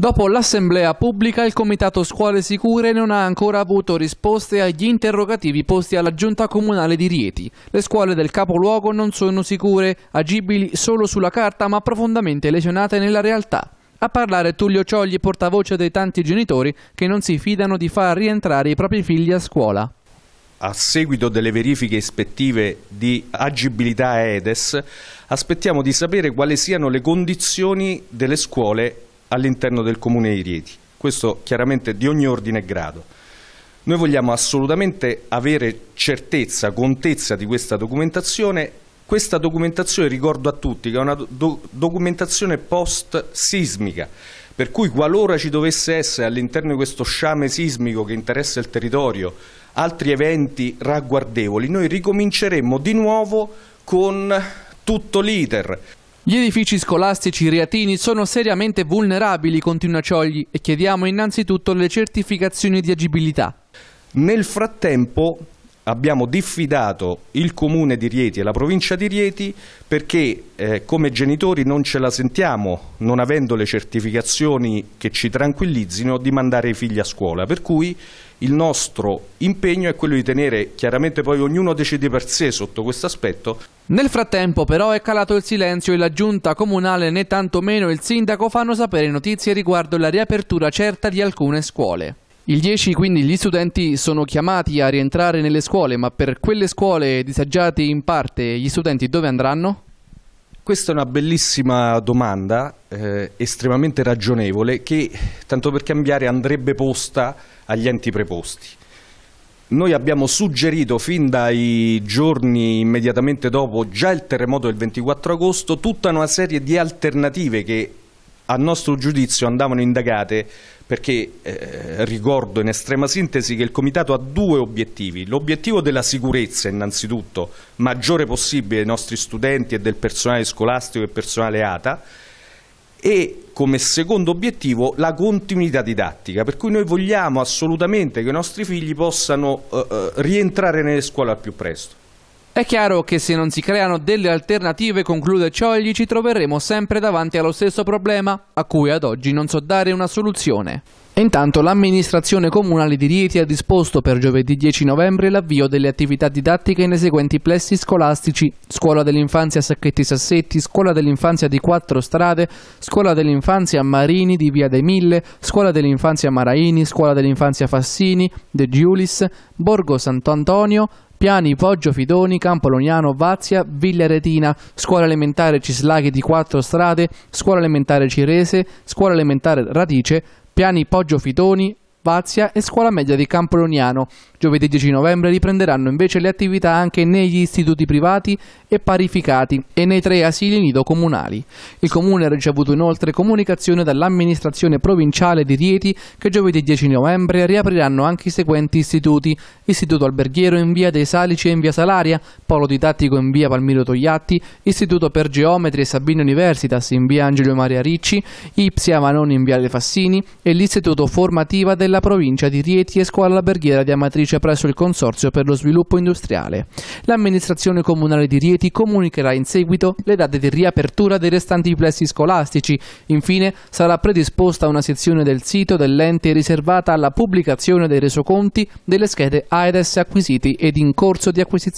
Dopo l'assemblea pubblica, il Comitato Scuole Sicure non ha ancora avuto risposte agli interrogativi posti alla Giunta Comunale di Rieti. Le scuole del capoluogo non sono sicure, agibili solo sulla carta ma profondamente lesionate nella realtà. A parlare Tullio Ciogli, portavoce dei tanti genitori che non si fidano di far rientrare i propri figli a scuola a seguito delle verifiche ispettive di agibilità EDES, aspettiamo di sapere quali siano le condizioni delle scuole all'interno del comune di Rieti. Questo chiaramente di ogni ordine e grado. Noi vogliamo assolutamente avere certezza, contezza di questa documentazione. Questa documentazione, ricordo a tutti, che è una do documentazione post-sismica, per cui qualora ci dovesse essere all'interno di questo sciame sismico che interessa il territorio altri eventi ragguardevoli, noi ricominceremmo di nuovo con tutto l'iter. Gli edifici scolastici riatini sono seriamente vulnerabili, continua Ciogli, e chiediamo innanzitutto le certificazioni di agibilità. Nel frattempo abbiamo diffidato il comune di Rieti e la provincia di Rieti perché eh, come genitori non ce la sentiamo, non avendo le certificazioni che ci tranquillizzino, di mandare i figli a scuola. Per cui il nostro impegno è quello di tenere, chiaramente poi ognuno decide per sé sotto questo aspetto. Nel frattempo però è calato il silenzio e la giunta comunale né tantomeno il sindaco fanno sapere notizie riguardo la riapertura certa di alcune scuole. Il 10 quindi gli studenti sono chiamati a rientrare nelle scuole, ma per quelle scuole disagiate in parte gli studenti dove andranno? Questa è una bellissima domanda, eh, estremamente ragionevole, che tanto per cambiare andrebbe posta agli enti preposti. Noi abbiamo suggerito fin dai giorni immediatamente dopo già il terremoto del 24 agosto tutta una serie di alternative che a nostro giudizio andavano indagate perché eh, ricordo in estrema sintesi che il Comitato ha due obiettivi. L'obiettivo della sicurezza innanzitutto, maggiore possibile ai nostri studenti e del personale scolastico e personale ATA e come secondo obiettivo la continuità didattica, per cui noi vogliamo assolutamente che i nostri figli possano eh, eh rientrare nelle scuole al più presto. È chiaro che se non si creano delle alternative, conclude Ciogli, ci troveremo sempre davanti allo stesso problema, a cui ad oggi non so dare una soluzione. Intanto l'amministrazione comunale di Rieti ha disposto per giovedì 10 novembre l'avvio delle attività didattiche nei seguenti plessi scolastici: Scuola dell'infanzia Sacchetti Sassetti, Scuola dell'infanzia di Quattro Strade, Scuola dell'infanzia Marini di Via dei Mille, Scuola dell'infanzia Maraini, Scuola dell'infanzia Fassini, De Giulis, Borgo Sant'Antonio, Piani, Poggio, Fidoni, Campoloniano, Vazia, Villa Retina, Scuola Elementare Cislaghi di Quattro Strade, Scuola Elementare Cirese, Scuola Elementare Radice, Piani, Poggio, Fidoni, Spazia e Scuola Media di Campolignano. Giovedì 10 novembre riprenderanno invece le attività anche negli istituti privati e parificati e nei tre asili nido comunali. Il Comune ha ricevuto inoltre comunicazione dall'amministrazione provinciale di Rieti che giovedì 10 novembre riapriranno anche i seguenti istituti. Istituto Alberghiero in via dei Salici e in via Salaria, Polo Didattico in via Palmiro Togliatti, Istituto per Geometri e Sabino Universitas in via Angelo Maria Ricci, Ipsia Manoni in via De Fassini e l'Istituto Formativa della nella provincia di Rieti e scuola alberghiera di Amatrice presso il Consorzio per lo Sviluppo Industriale. L'amministrazione comunale di Rieti comunicherà in seguito le date di riapertura dei restanti plessi scolastici. Infine sarà predisposta una sezione del sito dell'ente riservata alla pubblicazione dei resoconti delle schede AEDES acquisiti ed in corso di acquisizione.